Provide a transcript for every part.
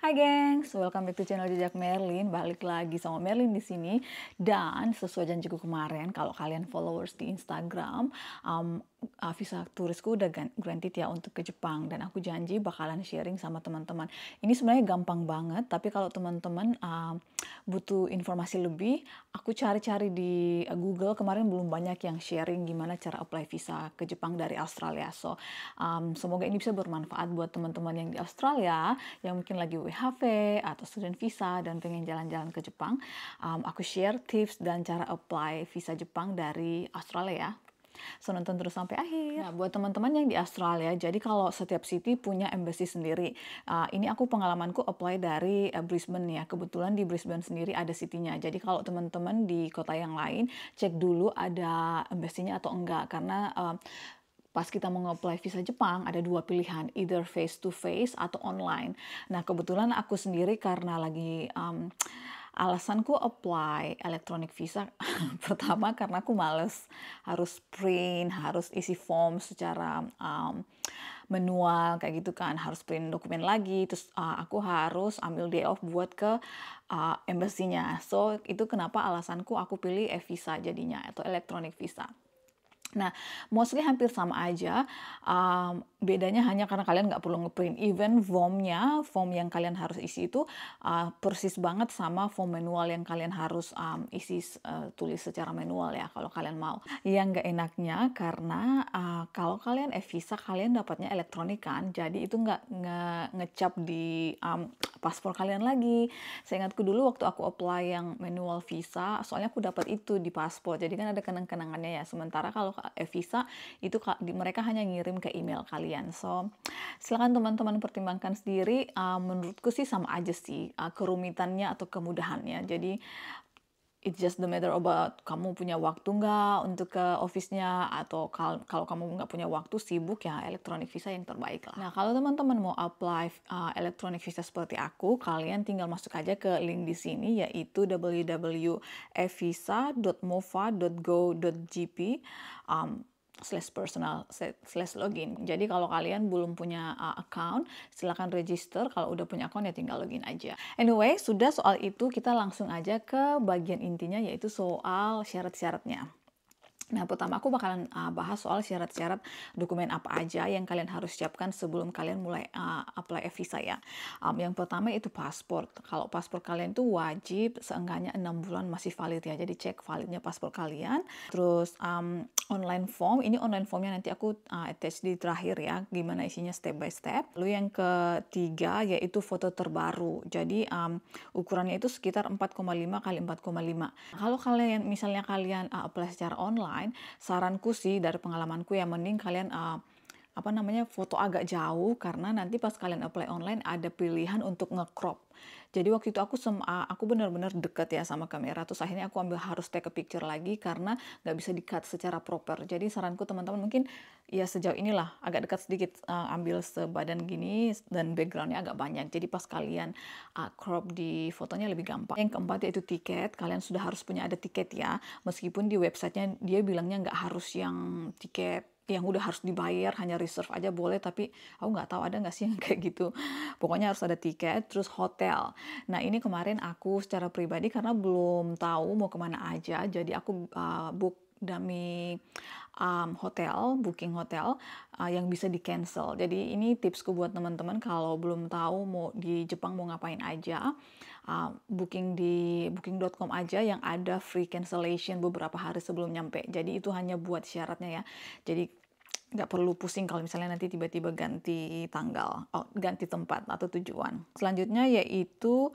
Hai gengs, welcome back to channel Jejak Merlin. Balik lagi sama Merlin di sini. Dan sesuai janjiku kemarin, kalau kalian followers di Instagram, um, uh, visa turisku udah granted ya untuk ke Jepang. Dan aku janji bakalan sharing sama teman-teman. Ini sebenarnya gampang banget, tapi kalau teman-teman um, butuh informasi lebih, aku cari-cari di Google. Kemarin belum banyak yang sharing gimana cara apply visa ke Jepang dari Australia. So, um, semoga ini bisa bermanfaat buat teman-teman yang di Australia, yang mungkin lagi WHV atau student visa dan pengen jalan-jalan ke Jepang, um, aku share tips dan cara apply visa Jepang dari Australia So nonton terus sampai akhir. Nah, buat teman-teman yang di Australia, jadi kalau setiap city punya embassy sendiri. Uh, ini aku pengalamanku apply dari uh, Brisbane ya. Kebetulan di Brisbane sendiri ada city-nya. Jadi kalau teman-teman di kota yang lain, cek dulu ada embassy-nya atau enggak karena uh, pas kita mau nge-apply visa Jepang ada dua pilihan either face to face atau online. Nah kebetulan aku sendiri karena lagi um, alasanku apply electronic visa pertama karena aku males harus print harus isi form secara um, manual kayak gitu kan harus print dokumen lagi terus uh, aku harus ambil day off buat ke uh, embassy-nya so itu kenapa alasanku aku pilih e-visa jadinya atau electronic visa Nah, mostly hampir sama aja. Um, bedanya hanya karena kalian nggak perlu ngeprint. Even formnya, form yang kalian harus isi itu uh, persis banget sama form manual yang kalian harus um, isi uh, tulis secara manual ya kalau kalian mau. Yang nggak enaknya karena uh, kalau kalian e-visa eh, kalian dapatnya elektronik kan, jadi itu nggak nge ngecap di um, paspor kalian lagi. saya ingatku dulu waktu aku apply yang manual visa, soalnya aku dapat itu di paspor. Jadi kan ada kenang-kenangannya ya. Sementara kalau e-visa itu mereka hanya ngirim ke email kalian. So, silakan teman-teman pertimbangkan sendiri. Uh, menurutku sih sama aja sih uh, kerumitannya atau kemudahannya. Jadi it's just the matter about kamu punya waktu nggak untuk ke office-nya atau kal kalau kamu nggak punya waktu sibuk ya electronic visa yang terbaik lah. Nah kalau teman-teman mau apply uh, electronic visa seperti aku, kalian tinggal masuk aja ke link di sini yaitu www.evisa.mova.go.gp. Um, slash personal slash login. Jadi kalau kalian belum punya uh, account, silahkan register. Kalau udah punya account ya tinggal login aja. Anyway, sudah soal itu kita langsung aja ke bagian intinya yaitu soal syarat-syaratnya. Nah, pertama aku bakalan uh, bahas soal syarat-syarat dokumen apa aja yang kalian harus siapkan sebelum kalian mulai uh, apply visa ya. Um, yang pertama itu paspor. Kalau paspor kalian itu wajib seenggaknya enam bulan masih valid ya. Jadi cek validnya paspor kalian. Terus um, online form. Ini online formnya nanti aku uh, attach di terakhir ya. Gimana isinya step by step. Lalu yang ketiga yaitu foto terbaru. Jadi um, ukurannya itu sekitar 4,5 kali 4,5. Kalau kalian misalnya kalian uh, apply secara online lain saranku sih dari pengalamanku yang mending kalian uh, apa namanya foto agak jauh karena nanti pas kalian apply online ada pilihan untuk ngecrop jadi waktu itu aku sem aku benar-benar deket ya sama kamera terus akhirnya aku ambil harus take a picture lagi karena nggak bisa di cut secara proper jadi saranku teman-teman mungkin ya sejauh inilah agak dekat sedikit uh, ambil sebadan gini dan backgroundnya agak banyak jadi pas kalian uh, crop di fotonya lebih gampang yang keempat yaitu tiket kalian sudah harus punya ada tiket ya meskipun di websitenya dia bilangnya nggak harus yang tiket yang udah harus dibayar hanya reserve aja boleh tapi aku nggak tahu ada nggak sih yang kayak gitu pokoknya harus ada tiket terus hotel nah ini kemarin aku secara pribadi karena belum tahu mau kemana aja jadi aku uh, book dummy um, hotel, booking hotel uh, yang bisa di cancel. Jadi ini tipsku buat teman-teman kalau belum tahu mau di Jepang mau ngapain aja, uh, booking di booking.com aja yang ada free cancellation beberapa hari sebelum nyampe. Jadi itu hanya buat syaratnya ya. Jadi nggak perlu pusing kalau misalnya nanti tiba-tiba ganti tanggal, oh, ganti tempat atau tujuan. Selanjutnya yaitu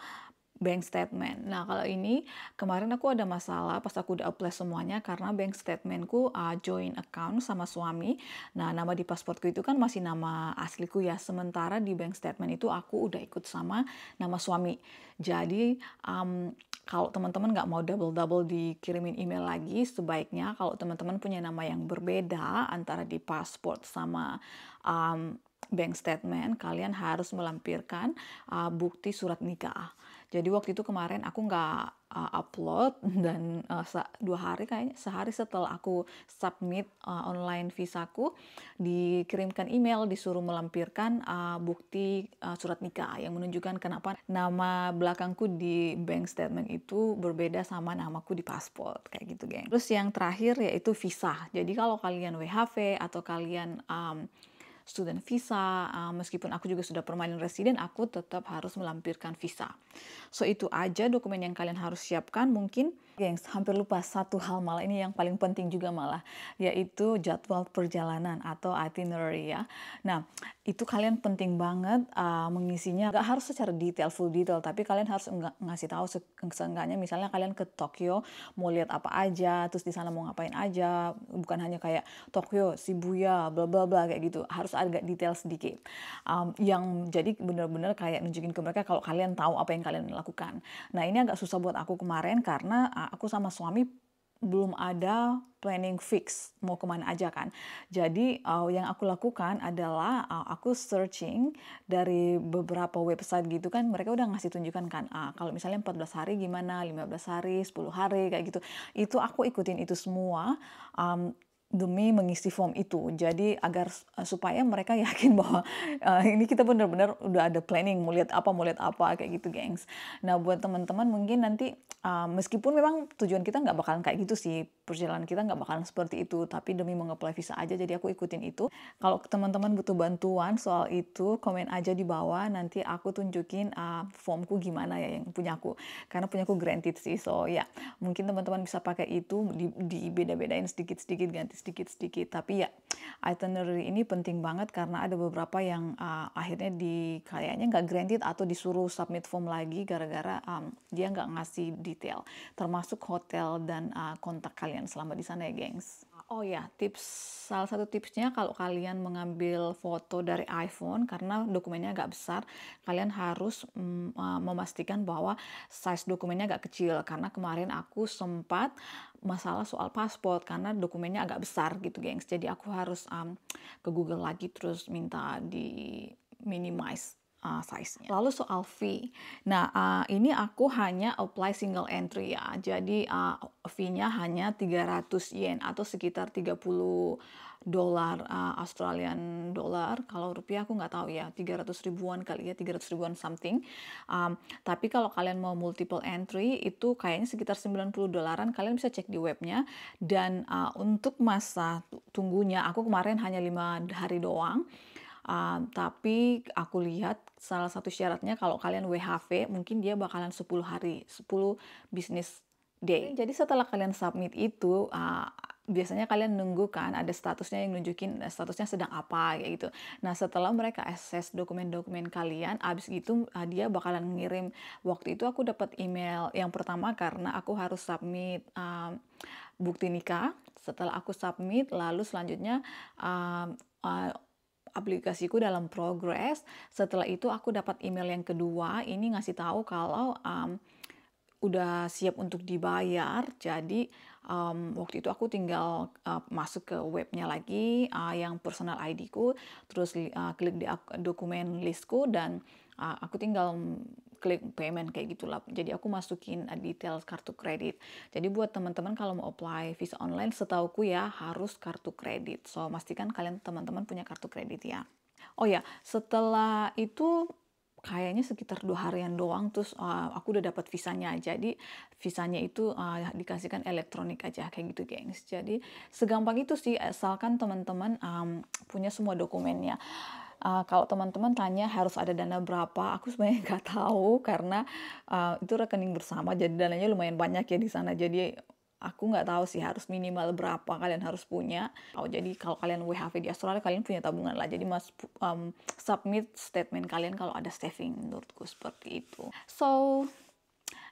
bank statement. Nah, kalau ini kemarin aku ada masalah pas aku udah apply semuanya karena bank statementku uh, ah, join account sama suami. Nah, nama di pasportku itu kan masih nama asliku ya. Sementara di bank statement itu aku udah ikut sama nama suami. Jadi um, kalau teman-teman nggak mau double-double dikirimin email lagi, sebaiknya kalau teman-teman punya nama yang berbeda antara di passport sama um, bank statement, kalian harus melampirkan uh, bukti surat nikah. Jadi waktu itu kemarin aku nggak uh, upload dan uh, dua hari kayaknya sehari setelah aku submit uh, online visaku dikirimkan email disuruh melampirkan uh, bukti uh, surat nikah yang menunjukkan kenapa nama belakangku di bank statement itu berbeda sama namaku di paspor kayak gitu geng. Terus yang terakhir yaitu visa. Jadi kalau kalian WHV atau kalian um, student visa. Uh, meskipun aku juga sudah permanent resident, aku tetap harus melampirkan visa. So itu aja dokumen yang kalian harus siapkan. Mungkin, gengs, hampir lupa satu hal malah ini yang paling penting juga malah, yaitu jadwal perjalanan atau itinerary ya. Nah, itu kalian penting banget uh, mengisinya nggak harus secara detail full detail tapi kalian harus enggak, ngasih tahu se seenggaknya misalnya kalian ke Tokyo mau lihat apa aja terus di sana mau ngapain aja bukan hanya kayak Tokyo Shibuya bla bla bla kayak gitu harus agak detail sedikit um, yang jadi bener benar kayak nunjukin ke mereka kalau kalian tahu apa yang kalian lakukan nah ini agak susah buat aku kemarin karena ah, aku sama suami belum ada planning fix mau kemana aja kan. Jadi uh, yang aku lakukan adalah uh, aku searching dari beberapa website gitu kan mereka udah ngasih tunjukkan kan ah, kalau misalnya 14 hari gimana, 15 hari, 10 hari kayak gitu. Itu aku ikutin itu semua um, demi mengisi form itu. Jadi agar eh, supaya mereka yakin bahwa uh, ini kita benar-benar udah ada planning mau lihat apa mau lihat apa kayak gitu, gengs. Nah buat teman-teman mungkin nanti uh, meskipun memang tujuan kita nggak bakalan kayak gitu sih, perjalanan kita nggak bakalan seperti itu. Tapi demi mengeplay visa aja, jadi aku ikutin itu. Kalau teman-teman butuh bantuan soal itu, komen aja di bawah. Nanti aku tunjukin uh, formku gimana ya yang punya aku. Karena punya aku granted sih, so ya yeah. mungkin teman-teman bisa pakai itu di, di beda-bedain sedikit-sedikit ganti sedikit-sedikit. Tapi ya itinerary ini penting banget karena ada beberapa yang uh, akhirnya di kayaknya nggak granted atau disuruh submit form lagi gara-gara um, dia nggak ngasih detail, termasuk hotel dan uh, kontak kalian selama di sana ya, gengs. Oh ya, tips salah satu tipsnya kalau kalian mengambil foto dari iPhone karena dokumennya agak besar, kalian harus mm, eh, memastikan bahwa size dokumennya agak kecil karena kemarin aku sempat masalah soal paspor karena dokumennya agak besar gitu, gengs. Jadi aku harus um, ke Google lagi terus minta di minimize uh, size-nya. Lalu soal fee. Nah, uh, ini aku hanya apply single entry ya. Jadi uh, fee-nya hanya 300 yen atau sekitar 30 dolar uh, Australian dollar kalau rupiah aku nggak tahu ya 300 ribuan kali ya 300 ribuan something um, tapi kalau kalian mau multiple entry itu kayaknya sekitar 90 dolaran kalian bisa cek di webnya dan uh, untuk masa tunggunya aku kemarin hanya lima hari doang Uh, tapi aku lihat salah satu syaratnya kalau kalian WHV mungkin dia bakalan 10 hari, 10 business day. Jadi setelah kalian submit itu uh, biasanya kalian nunggu kan ada statusnya yang nunjukin eh, statusnya sedang apa kayak gitu. Nah setelah mereka assess dokumen-dokumen kalian, abis itu uh, dia bakalan ngirim. Waktu itu aku dapat email yang pertama karena aku harus submit uh, bukti nikah. Setelah aku submit, lalu selanjutnya uh, uh, aplikasiku dalam progres. Setelah itu aku dapat email yang kedua, ini ngasih tahu kalau um, udah siap untuk dibayar. Jadi um, waktu itu aku tinggal uh, masuk ke webnya lagi uh, yang personal ID ku, terus uh, klik di dokumen listku dan uh, aku tinggal klik payment kayak gitulah. Jadi aku masukin detail kartu kredit. Jadi buat teman-teman kalau mau apply visa online setauku ya harus kartu kredit. So pastikan kalian teman-teman punya kartu kredit ya. Oh ya, setelah itu kayaknya sekitar dua harian doang terus uh, aku udah dapat visanya jadi visanya itu uh, dikasihkan elektronik aja kayak gitu gengs jadi segampang itu sih asalkan teman-teman um, punya semua dokumennya uh, kalau teman-teman tanya harus ada dana berapa, aku sebenarnya nggak tahu karena uh, itu rekening bersama, jadi dananya lumayan banyak ya di sana. Jadi aku nggak tahu sih harus minimal berapa kalian harus punya. Oh, jadi kalau kalian WHV di Australia kalian punya tabungan lah. Jadi mas um, submit statement kalian kalau ada saving menurutku seperti itu. So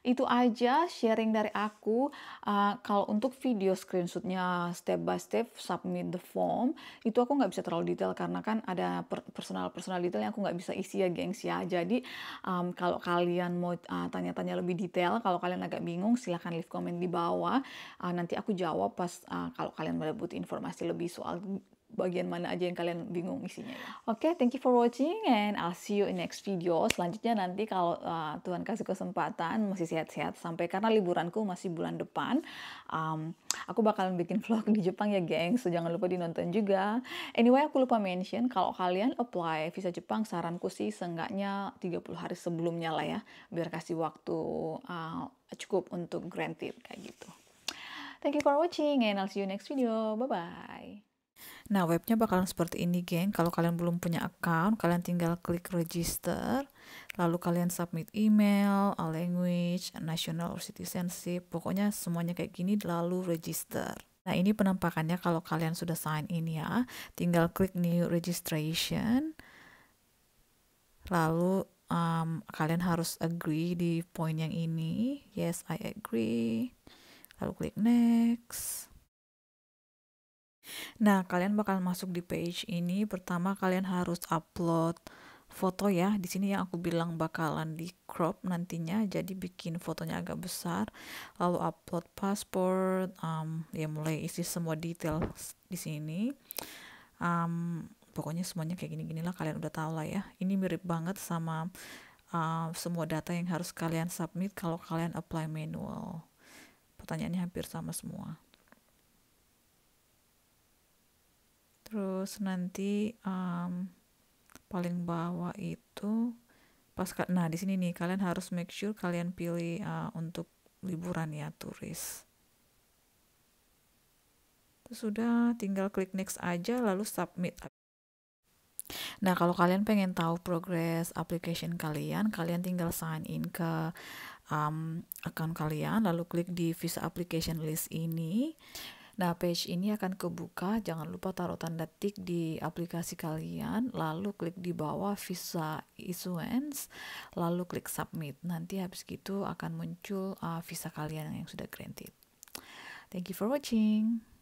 itu aja sharing dari aku. Uh, kalau untuk video screenshotnya step by step submit the form, itu aku nggak bisa terlalu detail karena kan ada personal-personal detail yang aku nggak bisa isi ya gengs ya. Jadi um, kalau kalian mau eh, tanya-tanya uh, lebih detail, kalau kalian agak bingung silahkan leave comment di bawah. Uh, nanti aku jawab pas uh, kalau kalian merebut informasi lebih soal bagian mana aja yang kalian bingung isinya. Oke, okay, thank you for watching and I'll see you in next video. Selanjutnya nanti kalau uh, Tuhan kasih kesempatan masih sehat-sehat sampai karena liburanku masih bulan depan, um, aku bakalan bikin vlog di Jepang ya, geng. So jangan lupa dinonton juga. Anyway, aku lupa mention kalau kalian apply visa Jepang, saranku sih seenggaknya 30 hari sebelumnya lah ya, biar kasih waktu uh, cukup untuk granted kayak gitu. Thank you for watching and I'll see you next video. Bye-bye. Nah, webnya bakalan seperti ini, geng. Kalau kalian belum punya account, kalian tinggal klik register, lalu kalian submit email, a language, national or citizenship, pokoknya semuanya kayak gini, lalu register. Nah, ini penampakannya kalau kalian sudah sign in ya. Tinggal klik new registration, lalu um, kalian harus agree di poin yang ini. Yes, I agree. Lalu klik next. Nah, kalian bakal masuk di page ini. Pertama, kalian harus upload foto ya. Di sini yang aku bilang bakalan di crop nantinya. Jadi bikin fotonya agak besar. Lalu upload paspor. Um, ya mulai isi semua detail di sini. Um, pokoknya semuanya kayak gini ginilah kalian udah tau lah ya. Ini mirip banget sama uh, semua data yang harus kalian submit kalau kalian apply manual. Pertanyaannya hampir sama semua. terus nanti um, paling bawah itu pas nah di sini nih kalian harus make sure kalian pilih uh, untuk liburan ya turis terus sudah tinggal klik next aja lalu submit Nah, kalau kalian pengen tahu progress application kalian, kalian tinggal sign in ke um, account kalian, lalu klik di visa application list ini. Nah, page ini akan kebuka. Jangan lupa taruh tanda tik di aplikasi kalian, lalu klik di bawah visa issuance, lalu klik submit. Nanti habis gitu akan muncul uh, visa kalian yang sudah granted. Thank you for watching.